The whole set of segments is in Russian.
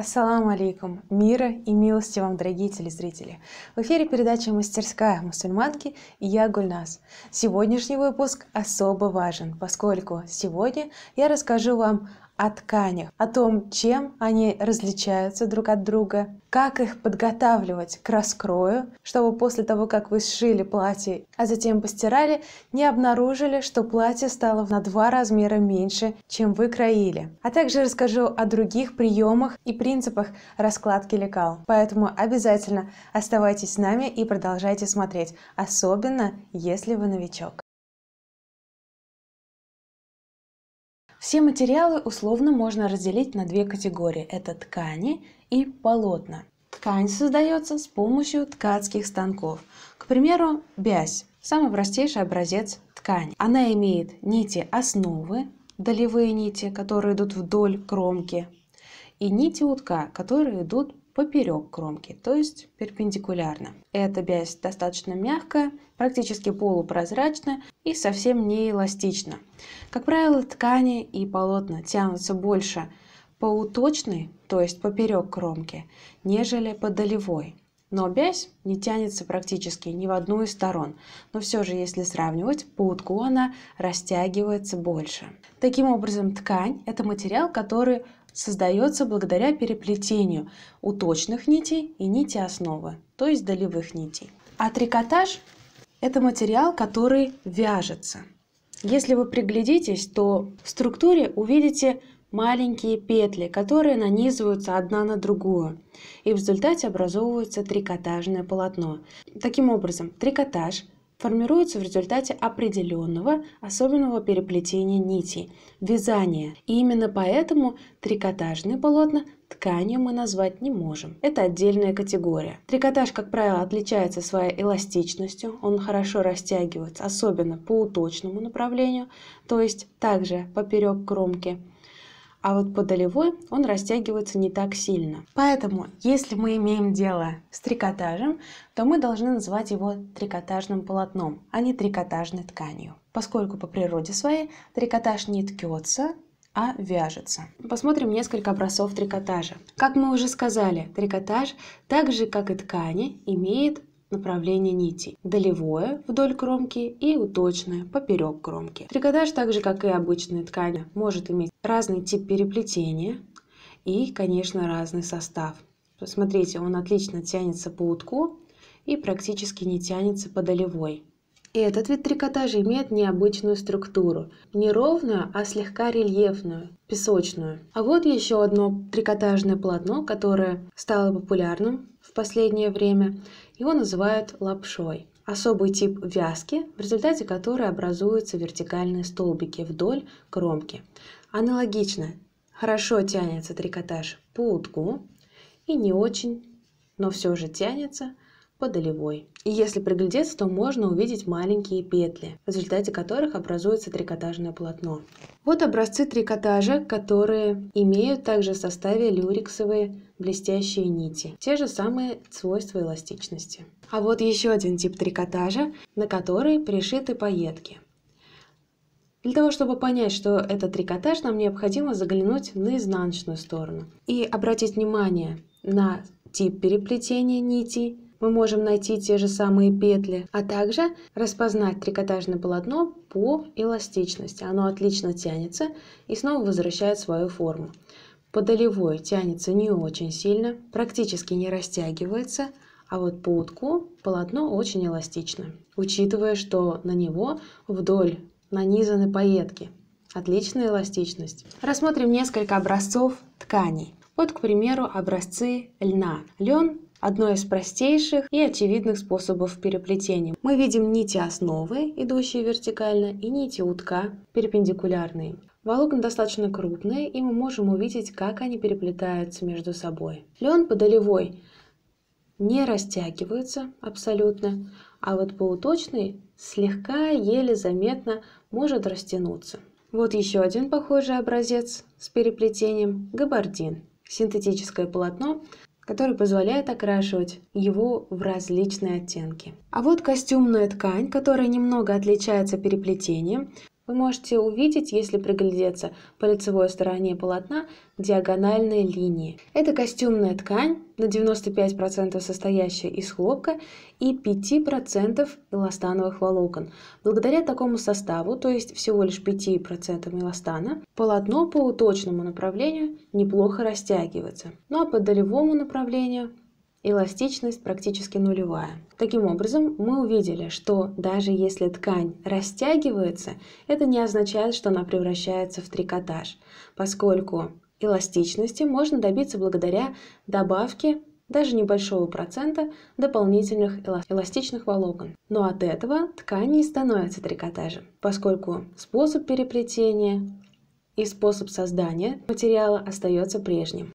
Ассаламу алейкум, мира и милости вам, дорогие телезрители. В эфире передача «Мастерская мусульманки» и я, Гульнас. Сегодняшний выпуск особо важен, поскольку сегодня я расскажу вам о тканях, о том, чем они различаются друг от друга, как их подготавливать к раскрою, чтобы после того, как вы сшили платье, а затем постирали, не обнаружили, что платье стало на два размера меньше, чем вы краили. А также расскажу о других приемах и принципах раскладки лекал. Поэтому обязательно оставайтесь с нами и продолжайте смотреть, особенно если вы новичок. Все материалы условно можно разделить на две категории. Это ткани и полотна. Ткань создается с помощью ткацких станков. К примеру, бязь – самый простейший образец ткани. Она имеет нити основы, долевые нити, которые идут вдоль кромки, и нити утка, которые идут поперек кромки, то есть перпендикулярно. Эта бязь достаточно мягкая, практически полупрозрачная и совсем не эластична. Как правило, ткани и полотна тянутся больше по уточной, то есть поперек кромки, нежели по долевой. Но бязь не тянется практически ни в одну из сторон, но все же, если сравнивать, по утку она растягивается больше. Таким образом, ткань – это материал, который создается благодаря переплетению уточных нитей и нити основы, то есть долевых нитей. А трикотаж – это материал, который вяжется. Если вы приглядитесь, то в структуре увидите маленькие петли, которые нанизываются одна на другую, и в результате образовывается трикотажное полотно. Таким образом, трикотаж формируется в результате определенного особенного переплетения нитей, вязания. И именно поэтому трикотажные полотна тканью мы назвать не можем. Это отдельная категория. Трикотаж, как правило, отличается своей эластичностью, он хорошо растягивается, особенно по уточному направлению, то есть также поперек кромки а вот по долевой он растягивается не так сильно. Поэтому, если мы имеем дело с трикотажем, то мы должны называть его трикотажным полотном, а не трикотажной тканью, поскольку по природе своей трикотаж не ткется, а вяжется. Посмотрим несколько образцов трикотажа. Как мы уже сказали, трикотаж, так же как и ткани, имеет направление нитей: Долевое вдоль кромки и уточное поперек кромки. Трикотаж, так же как и обычная ткань, может иметь разный тип переплетения и, конечно, разный состав. Посмотрите, он отлично тянется по утку и практически не тянется по долевой. Этот вид трикотажа имеет необычную структуру, не ровную, а слегка рельефную, песочную. А вот еще одно трикотажное полотно, которое стало популярным в последнее время его называют лапшой. Особый тип вязки, в результате которой образуются вертикальные столбики вдоль кромки. Аналогично, хорошо тянется трикотаж по утку и не очень, но все же тянется подолевой. И если приглядеться, то можно увидеть маленькие петли, в результате которых образуется трикотажное полотно. Вот образцы трикотажа, которые имеют также в составе люрексовые блестящие нити, те же самые свойства эластичности. А вот еще один тип трикотажа, на который пришиты пайетки. Для того, чтобы понять, что это трикотаж, нам необходимо заглянуть на изнаночную сторону и обратить внимание на тип переплетения нитей, мы можем найти те же самые петли, а также распознать трикотажное полотно по эластичности. Оно отлично тянется и снова возвращает свою форму. По долевой тянется не очень сильно, практически не растягивается, а вот по утку полотно очень эластично, учитывая, что на него вдоль нанизаны пайетки. Отличная эластичность. Рассмотрим несколько образцов тканей. Вот, к примеру, образцы льна. Лен одно из простейших и очевидных способов переплетения. Мы видим нити основы, идущие вертикально, и нити утка, перпендикулярные. Волокна достаточно крупные, и мы можем увидеть, как они переплетаются между собой. Лен подолевой не растягивается абсолютно, а вот полуточный слегка, еле заметно может растянуться. Вот еще один похожий образец с переплетением – габардин. Синтетическое полотно который позволяет окрашивать его в различные оттенки. А вот костюмная ткань, которая немного отличается переплетением, вы можете увидеть, если приглядеться по лицевой стороне полотна, диагональные линии. Это костюмная ткань, на 95% состоящая из хлопка и 5% эластановых волокон. Благодаря такому составу, то есть всего лишь 5% эластана, полотно по уточному направлению неплохо растягивается. Ну а по долевому направлению эластичность практически нулевая. Таким образом, мы увидели, что даже если ткань растягивается, это не означает, что она превращается в трикотаж, поскольку эластичности можно добиться благодаря добавке даже небольшого процента дополнительных эластичных волокон. Но от этого ткань не становится трикотажем, поскольку способ переплетения и способ создания материала остается прежним.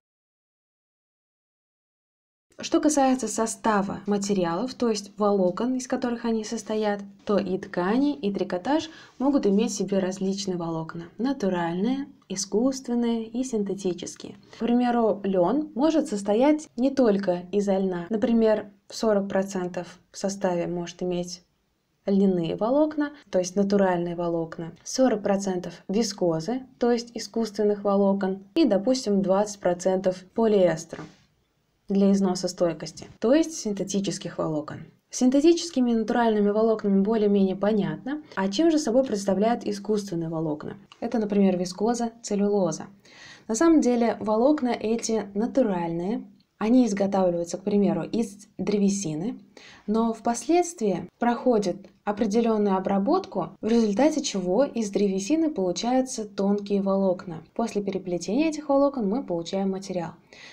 Что касается состава материалов, то есть волокон, из которых они состоят, то и ткани, и трикотаж могут иметь в себе различные волокна. Натуральные, искусственные и синтетические. К примеру, лен может состоять не только из льна. Например, 40% в составе может иметь льняные волокна, то есть натуральные волокна, 40% вискозы, то есть искусственных волокон, и, допустим, 20% полиэстера для износа стойкости, то есть синтетических волокон. синтетическими натуральными волокнами более-менее понятно, а чем же собой представляют искусственные волокна? Это, например, вискоза, целлюлоза. На самом деле волокна эти натуральные, они изготавливаются, к примеру, из древесины, но впоследствии проходит определенную обработку, в результате чего из древесины получаются тонкие волокна. После переплетения этих волокон мы получаем материал.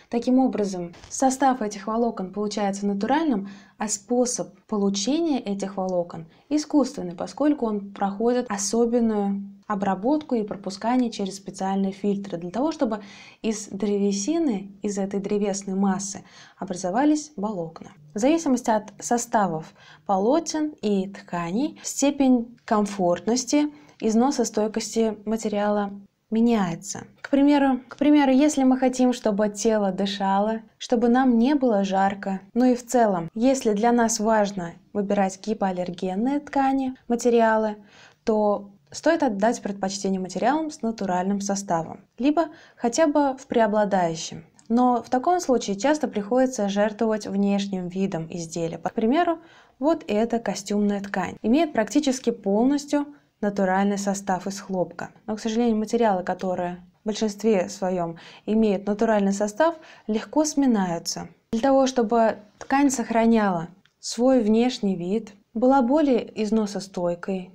Таким образом, состав этих волокон получается натуральным, а способ получения этих волокон искусственный, поскольку он проходит особенную обработку и пропускание через специальные фильтры, для того, чтобы из древесины, из этой древесной массы образовались волокна. В зависимости от составов полотен и тканей, степень комфортности, износа стойкости материала меняется. К примеру, к примеру, если мы хотим, чтобы тело дышало, чтобы нам не было жарко, ну и в целом, если для нас важно выбирать гипоаллергенные ткани, материалы, то Стоит отдать предпочтение материалам с натуральным составом, либо хотя бы в преобладающем. Но в таком случае часто приходится жертвовать внешним видом изделия. К примеру, вот эта костюмная ткань имеет практически полностью натуральный состав из хлопка. Но, к сожалению, материалы, которые в большинстве своем имеют натуральный состав, легко сминаются. Для того, чтобы ткань сохраняла свой внешний вид, была более износостойкой,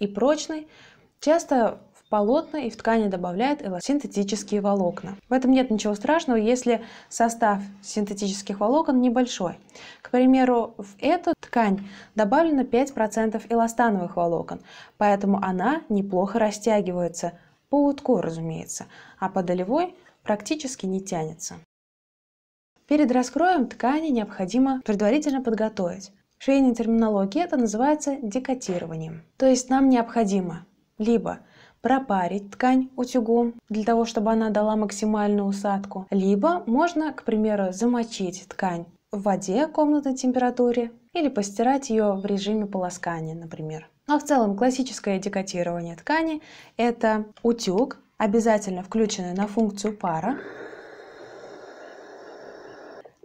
и прочный, часто в полотна и в ткани добавляют эластинтетические волокна. В этом нет ничего страшного, если состав синтетических волокон небольшой. К примеру, в эту ткань добавлено 5% эластановых волокон, поэтому она неплохо растягивается, по утку, разумеется, а по долевой практически не тянется. Перед раскроем ткани необходимо предварительно подготовить швейной терминологии это называется декотированием. То есть нам необходимо либо пропарить ткань утюгом для того, чтобы она дала максимальную усадку, либо можно, к примеру, замочить ткань в воде комнатной температуре или постирать ее в режиме полоскания, например. Но ну, а в целом классическое декотирование ткани – это утюг, обязательно включенный на функцию пара,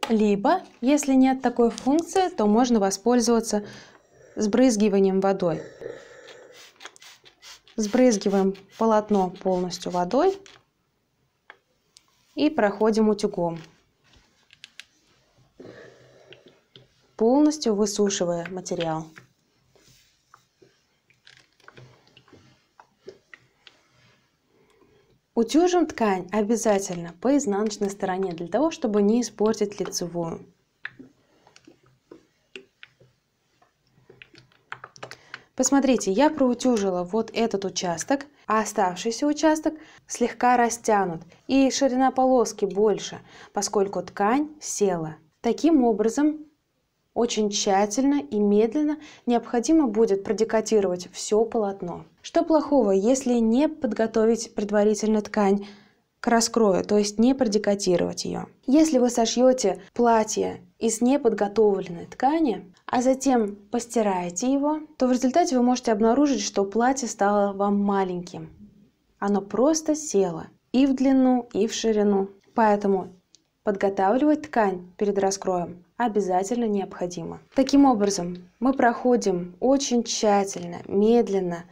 либо, если нет такой функции, то можно воспользоваться сбрызгиванием водой. Сбрызгиваем полотно полностью водой и проходим утюгом, полностью высушивая материал. Утюжим ткань обязательно по изнаночной стороне, для того, чтобы не испортить лицевую. Посмотрите, я проутюжила вот этот участок, а оставшийся участок слегка растянут и ширина полоски больше, поскольку ткань села. Таким образом очень тщательно и медленно необходимо будет продекотировать все полотно. Что плохого, если не подготовить предварительно ткань к раскрою, то есть не продекотировать ее? Если вы сошьете платье из неподготовленной ткани, а затем постираете его, то в результате вы можете обнаружить, что платье стало вам маленьким. Оно просто село и в длину, и в ширину. Поэтому подготавливать ткань перед раскроем обязательно необходимо. Таким образом, мы проходим очень тщательно, медленно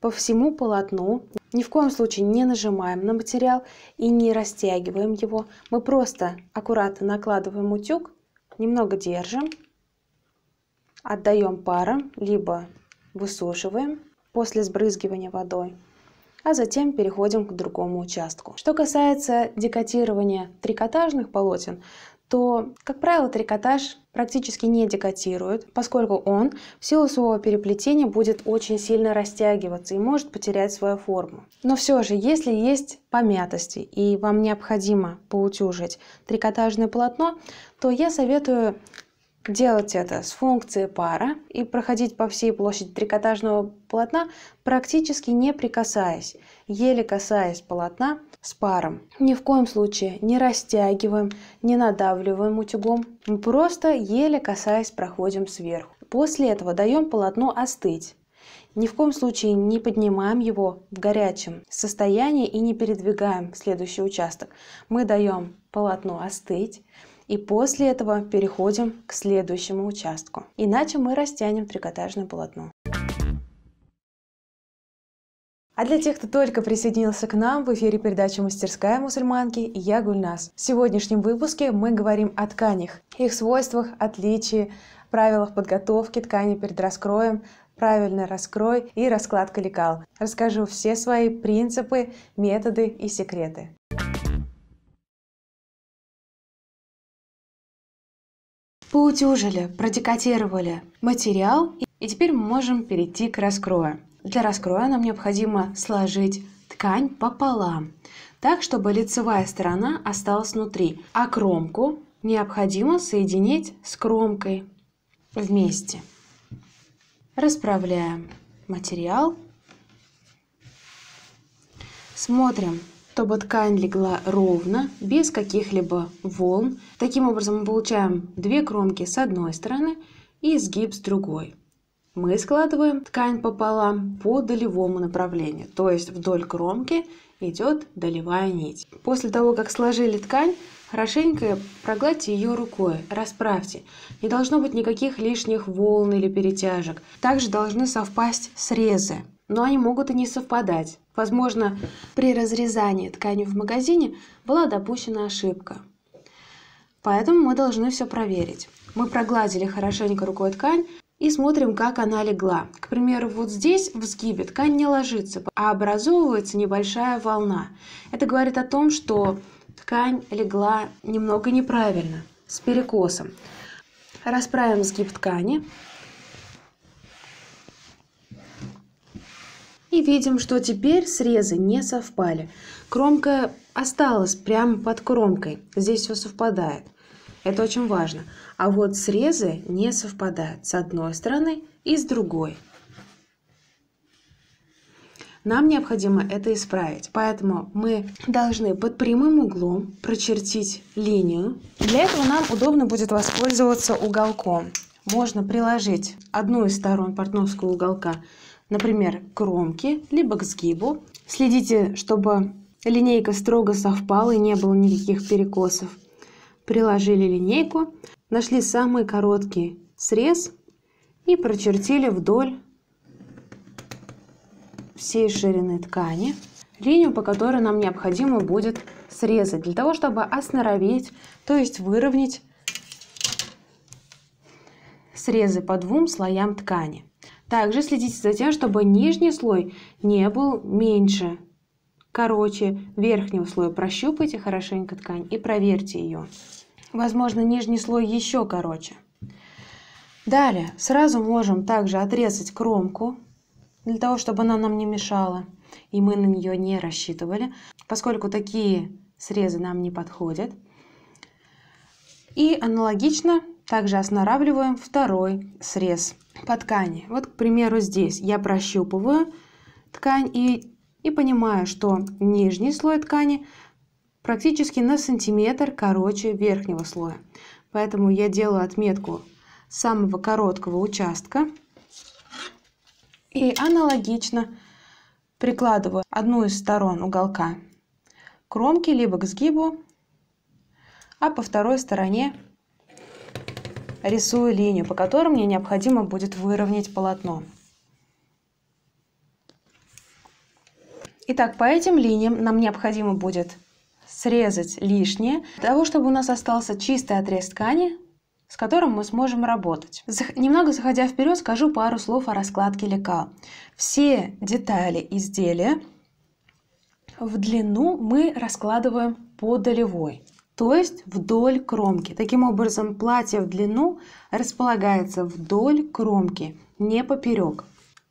по всему полотну. Ни в коем случае не нажимаем на материал и не растягиваем его. Мы просто аккуратно накладываем утюг, немного держим, отдаем паром, либо высушиваем после сбрызгивания водой а затем переходим к другому участку. Что касается декотирования трикотажных полотен, то, как правило, трикотаж практически не декотирует, поскольку он в силу своего переплетения будет очень сильно растягиваться и может потерять свою форму. Но все же, если есть помятости и вам необходимо поутюжить трикотажное полотно, то я советую Делать это с функцией пара и проходить по всей площади трикотажного полотна, практически не прикасаясь, еле касаясь полотна с паром. Ни в коем случае не растягиваем, не надавливаем утюгом, мы просто еле касаясь проходим сверху. После этого даем полотно остыть. Ни в коем случае не поднимаем его в горячем состоянии и не передвигаем следующий участок. Мы даем полотно остыть, и после этого переходим к следующему участку. Иначе мы растянем трикотажное полотно. А для тех, кто только присоединился к нам, в эфире передача «Мастерская мусульманки» и я Гульнас. В сегодняшнем выпуске мы говорим о тканях, их свойствах, отличии, правилах подготовки ткани перед раскроем, правильный раскрой и раскладка лекал. Расскажу все свои принципы, методы и секреты. Поутюжили, продекотировали материал, и теперь мы можем перейти к раскрою. Для раскроя нам необходимо сложить ткань пополам, так, чтобы лицевая сторона осталась внутри, а кромку необходимо соединить с кромкой вместе. Расправляем материал. Смотрим, чтобы ткань легла ровно, без каких-либо волн. Таким образом мы получаем две кромки с одной стороны и сгиб с другой. Мы складываем ткань пополам по долевому направлению, то есть вдоль кромки идет долевая нить. После того, как сложили ткань, хорошенько прогладьте ее рукой, расправьте. Не должно быть никаких лишних волн или перетяжек. Также должны совпасть срезы, но они могут и не совпадать. Возможно, при разрезании ткани в магазине была допущена ошибка. Поэтому мы должны все проверить. Мы прогладили хорошенько рукой ткань и смотрим, как она легла. К примеру, вот здесь в сгибе ткань не ложится, а образовывается небольшая волна. Это говорит о том, что ткань легла немного неправильно, с перекосом. Расправим сгиб ткани и видим, что теперь срезы не совпали. Кромка осталась прямо под кромкой. Здесь все совпадает. Это очень важно. А вот срезы не совпадают с одной стороны и с другой. Нам необходимо это исправить, поэтому мы должны под прямым углом прочертить линию. Для этого нам удобно будет воспользоваться уголком. Можно приложить одну из сторон портновского уголка например, кромке, либо к сгибу. Следите, чтобы линейка строго совпала и не было никаких перекосов. Приложили линейку, нашли самый короткий срез и прочертили вдоль всей ширины ткани линию, по которой нам необходимо будет срезать, для того, чтобы осноровить, то есть выровнять срезы по двум слоям ткани. Также следите за тем, чтобы нижний слой не был меньше, короче верхнего слоя. Прощупайте хорошенько ткань и проверьте ее. Возможно, нижний слой еще короче. Далее, сразу можем также отрезать кромку, для того, чтобы она нам не мешала. И мы на нее не рассчитывали, поскольку такие срезы нам не подходят. И аналогично также останавливаем второй срез по ткани. Вот, к примеру, здесь я прощупываю ткань и, и понимаю, что нижний слой ткани практически на сантиметр короче верхнего слоя. Поэтому я делаю отметку самого короткого участка и аналогично прикладываю одну из сторон уголка кромки либо к сгибу, а по второй стороне рисую линию, по которой мне необходимо будет выровнять полотно. Итак, по этим линиям нам необходимо будет срезать лишнее, для того, чтобы у нас остался чистый отрез ткани, с которым мы сможем работать. Зах... Немного заходя вперед, скажу пару слов о раскладке лекал. Все детали изделия в длину мы раскладываем по долевой то есть вдоль кромки. Таким образом, платье в длину располагается вдоль кромки, не поперек.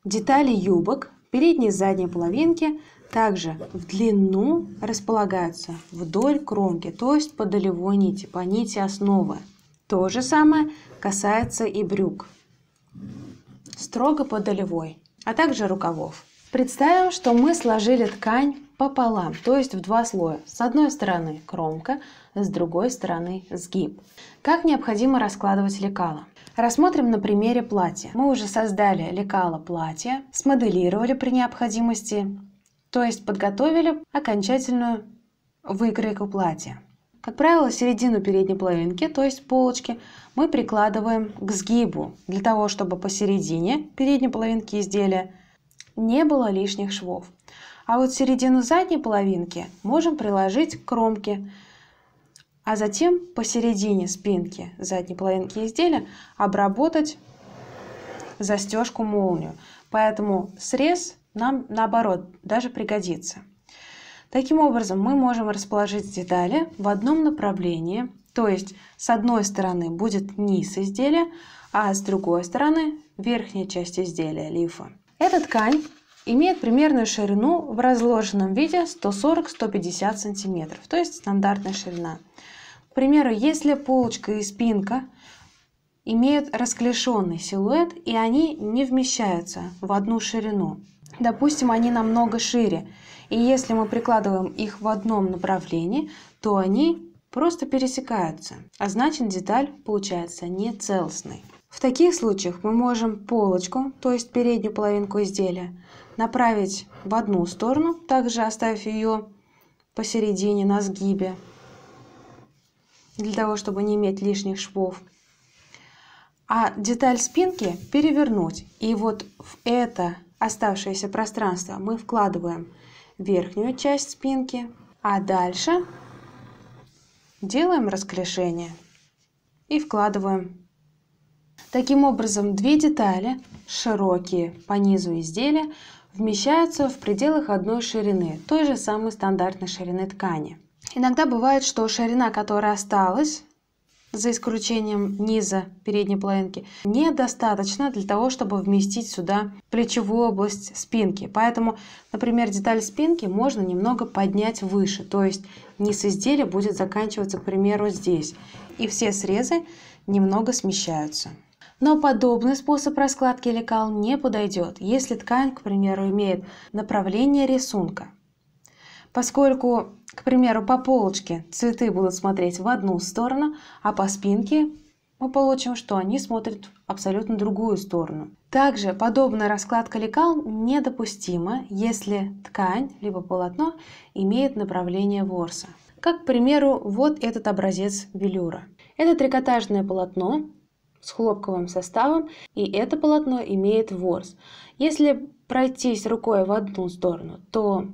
Детали юбок, передней и задней половинки также в длину располагаются вдоль кромки, то есть по долевой нити, по нити основы. То же самое касается и брюк, строго по долевой, а также рукавов. Представим, что мы сложили ткань пополам, то есть в два слоя. С одной стороны кромка, с другой стороны сгиб. Как необходимо раскладывать лекало? Рассмотрим на примере платья. Мы уже создали лекало платья, смоделировали при необходимости, то есть подготовили окончательную выкройку платья. Как правило, середину передней половинки, то есть полочки, мы прикладываем к сгибу, для того, чтобы посередине передней половинки изделия не было лишних швов. А вот середину задней половинки можем приложить к кромке, а затем посередине спинки задней половинки изделия обработать застежку молнию. Поэтому срез нам наоборот даже пригодится. Таким образом, мы можем расположить детали в одном направлении, то есть с одной стороны будет низ изделия, а с другой стороны верхняя часть изделия лифа. Эта ткань имеет примерную ширину в разложенном виде 140-150 см, то есть стандартная ширина. К примеру, если полочка и спинка имеют расклешенный силуэт и они не вмещаются в одну ширину, допустим, они намного шире, и если мы прикладываем их в одном направлении, то они просто пересекаются, а значит деталь получается не целостной. В таких случаях мы можем полочку, то есть переднюю половинку изделия, направить в одну сторону, также оставив ее посередине на сгибе, для того, чтобы не иметь лишних швов. А деталь спинки перевернуть. И вот в это оставшееся пространство мы вкладываем верхнюю часть спинки, а дальше делаем расклешение и вкладываем. Таким образом, две детали, широкие по низу изделия, вмещаются в пределах одной ширины, той же самой стандартной ширины ткани. Иногда бывает, что ширина, которая осталась, за исключением низа передней половинки, недостаточно для того, чтобы вместить сюда плечевую область спинки. Поэтому, например, деталь спинки можно немного поднять выше, то есть низ изделия будет заканчиваться, к примеру, здесь, и все срезы немного смещаются. Но подобный способ раскладки лекал не подойдет, если ткань, к примеру, имеет направление рисунка. Поскольку, к примеру, по полочке цветы будут смотреть в одну сторону, а по спинке мы получим, что они смотрят в абсолютно другую сторону. Также подобная раскладка лекал недопустима, если ткань либо полотно имеет направление ворса. Как, к примеру, вот этот образец велюра. Это трикотажное полотно, с хлопковым составом, и это полотно имеет ворс. Если пройтись рукой в одну сторону, то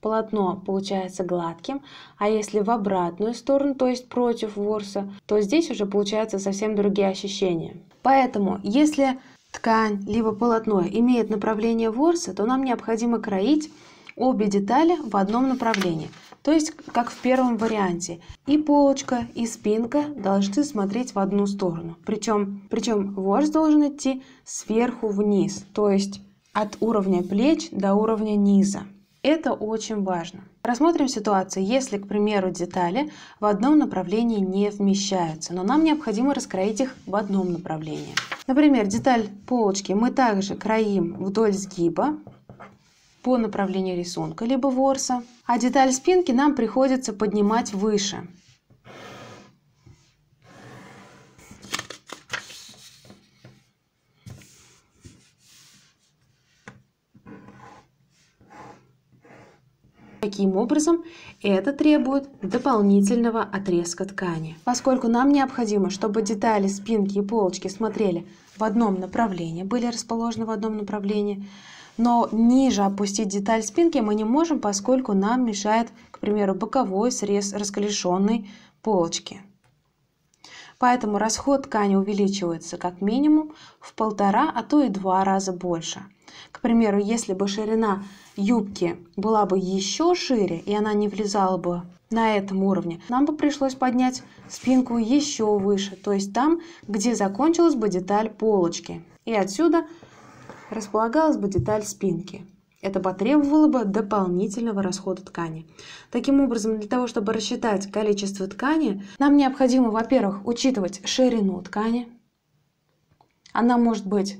полотно получается гладким, а если в обратную сторону, то есть против ворса, то здесь уже получаются совсем другие ощущения. Поэтому, если ткань либо полотно имеет направление ворса, то нам необходимо кроить обе детали в одном направлении – то есть как в первом варианте. И полочка, и спинка должны смотреть в одну сторону. Причем, причем вождь должен идти сверху вниз, то есть от уровня плеч до уровня низа. Это очень важно. Рассмотрим ситуацию, если, к примеру, детали в одном направлении не вмещаются, но нам необходимо раскроить их в одном направлении. Например, деталь полочки мы также кроим вдоль сгиба, по направлению рисунка, либо ворса, а деталь спинки нам приходится поднимать выше. Таким образом, это требует дополнительного отрезка ткани. Поскольку нам необходимо, чтобы детали спинки и полочки смотрели в одном направлении, были расположены в одном направлении, но ниже опустить деталь спинки мы не можем, поскольку нам мешает, к примеру, боковой срез расколешенной полочки. Поэтому расход ткани увеличивается как минимум в полтора, а то и два раза больше. К примеру, если бы ширина юбки была бы еще шире, и она не влезала бы на этом уровне, нам бы пришлось поднять спинку еще выше, то есть там, где закончилась бы деталь полочки. И отсюда располагалась бы деталь спинки. Это потребовало бы дополнительного расхода ткани. Таким образом, для того, чтобы рассчитать количество ткани, нам необходимо, во-первых, учитывать ширину ткани. Она может быть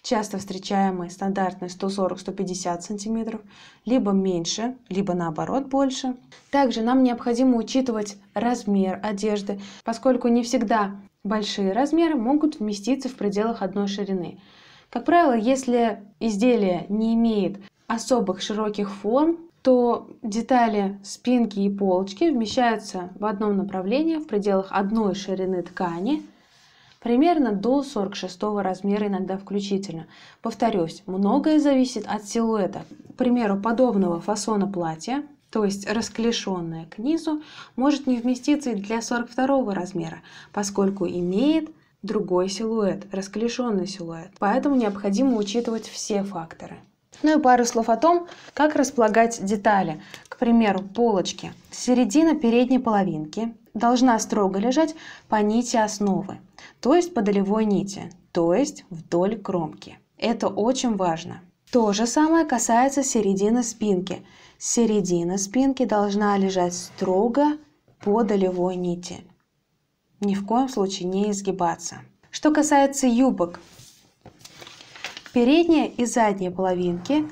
часто встречаемой стандартной 140-150 см, либо меньше, либо наоборот больше. Также нам необходимо учитывать размер одежды, поскольку не всегда большие размеры могут вместиться в пределах одной ширины. Как правило, если изделие не имеет особых широких форм, то детали спинки и полочки вмещаются в одном направлении в пределах одной ширины ткани, примерно до 46 размера иногда включительно. Повторюсь, многое зависит от силуэта. К примеру, подобного фасона платья, то есть расклешенное к низу, может не вместиться и для 42 размера, поскольку имеет другой силуэт, расклешенный силуэт. Поэтому необходимо учитывать все факторы. Ну и пару слов о том, как располагать детали. К примеру, полочки. Середина передней половинки должна строго лежать по нити основы, то есть по долевой нити, то есть вдоль кромки. Это очень важно. То же самое касается середины спинки. Середина спинки должна лежать строго по долевой нити ни в коем случае не изгибаться. Что касается юбок, передняя и задняя половинки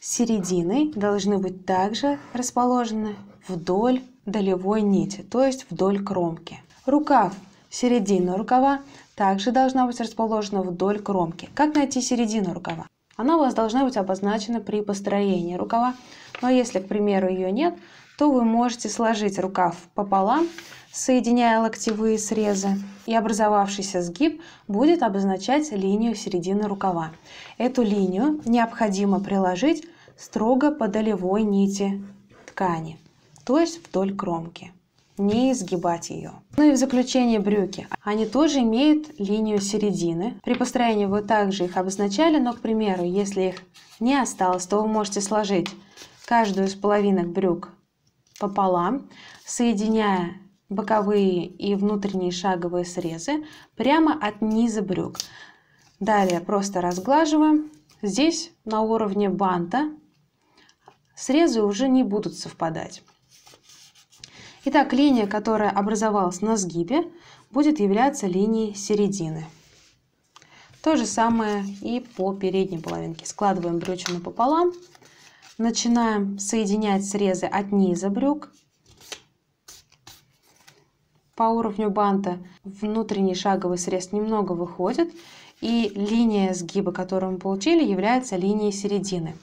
середины должны быть также расположены вдоль долевой нити, то есть вдоль кромки. Рукав, середина рукава также должна быть расположена вдоль кромки. Как найти середину рукава? Она у вас должна быть обозначена при построении рукава, но если, к примеру, ее нет, то вы можете сложить рукав пополам, соединяя локтевые срезы, и образовавшийся сгиб будет обозначать линию середины рукава. Эту линию необходимо приложить строго по долевой нити ткани, то есть вдоль кромки не изгибать ее. Ну и в заключение брюки. Они тоже имеют линию середины. При построении вы также их обозначали, но, к примеру, если их не осталось, то вы можете сложить каждую из половинок брюк пополам, соединяя боковые и внутренние шаговые срезы прямо от низа брюк. Далее просто разглаживаем. Здесь на уровне банта срезы уже не будут совпадать. Итак, линия, которая образовалась на сгибе, будет являться линией середины. То же самое и по передней половинке. Складываем брючину пополам. Начинаем соединять срезы от низа брюк по уровню банта внутренний шаговый срез немного выходит, и линия сгиба, которую мы получили, является линией середины.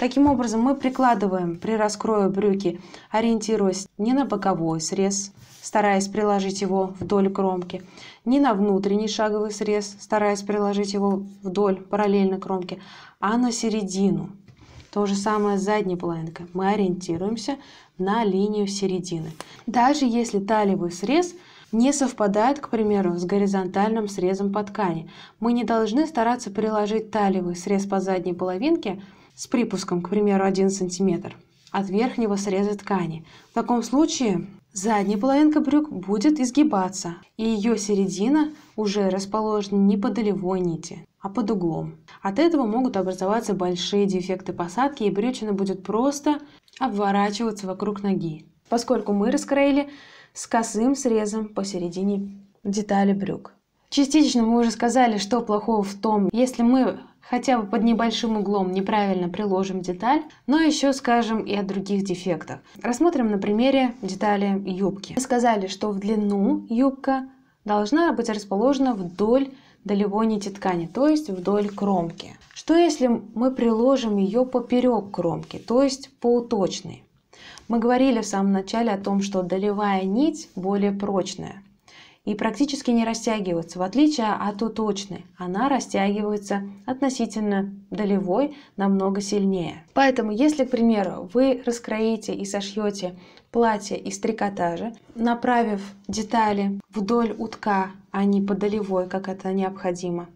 Таким образом, мы прикладываем при раскрою брюки, ориентируясь не на боковой срез, стараясь приложить его вдоль кромки, не на внутренний шаговый срез, стараясь приложить его вдоль, параллельно кромке, а на середину. То же самое с задней половинкой. Мы ориентируемся на линию середины. Даже если талиевый срез не совпадает, к примеру, с горизонтальным срезом по ткани, мы не должны стараться приложить талиевый срез по задней половинке с припуском, к примеру, 1 см от верхнего среза ткани. В таком случае задняя половинка брюк будет изгибаться, и ее середина уже расположена не по долевой нити, а под углом. От этого могут образоваться большие дефекты посадки, и брючина будет просто обворачиваться вокруг ноги, поскольку мы раскроили с косым срезом посередине детали брюк. Частично мы уже сказали, что плохого в том, если мы хотя бы под небольшим углом неправильно приложим деталь, но еще скажем и о других дефектах. Рассмотрим на примере детали юбки. Мы сказали, что в длину юбка должна быть расположена вдоль долевоните ткани, то есть вдоль кромки. Что если мы приложим ее поперек кромки, то есть по уточной? Мы говорили в самом начале о том, что долевая нить более прочная и практически не растягивается, в отличие от уточной. Она растягивается относительно долевой намного сильнее. Поэтому, если, к примеру, вы раскроите и сошьете платье из трикотажа, направив детали вдоль утка, а не по долевой, как это необходимо,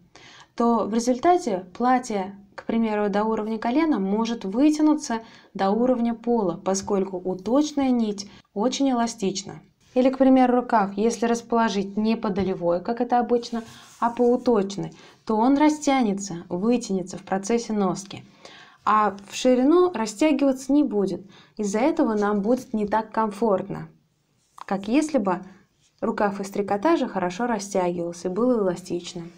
то в результате платье к примеру, до уровня колена, может вытянуться до уровня пола, поскольку уточная нить очень эластична. Или, к примеру, рукав, если расположить не по долевой, как это обычно, а по уточной, то он растянется, вытянется в процессе носки, а в ширину растягиваться не будет. Из-за этого нам будет не так комфортно, как если бы рукав из трикотажа хорошо растягивался и был эластичным.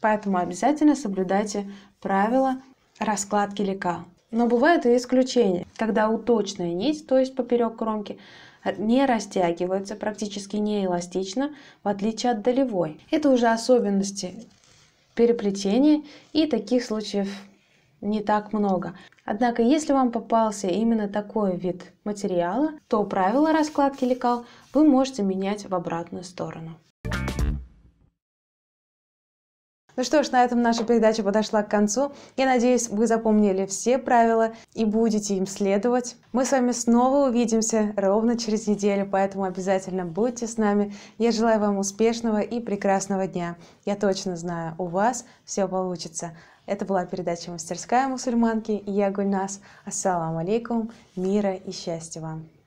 Поэтому обязательно соблюдайте правила раскладки лекал. Но бывают и исключения, когда уточная нить, то есть поперек кромки, не растягивается, практически не эластично в отличие от долевой. Это уже особенности переплетения, и таких случаев не так много. Однако, если вам попался именно такой вид материала, то правила раскладки лекал вы можете менять в обратную сторону. Ну что ж, на этом наша передача подошла к концу. Я надеюсь, вы запомнили все правила и будете им следовать. Мы с вами снова увидимся ровно через неделю, поэтому обязательно будьте с нами. Я желаю вам успешного и прекрасного дня. Я точно знаю, у вас все получится. Это была передача «Мастерская мусульманки» я Гульнас. Ассаламу алейкум, мира и счастья вам!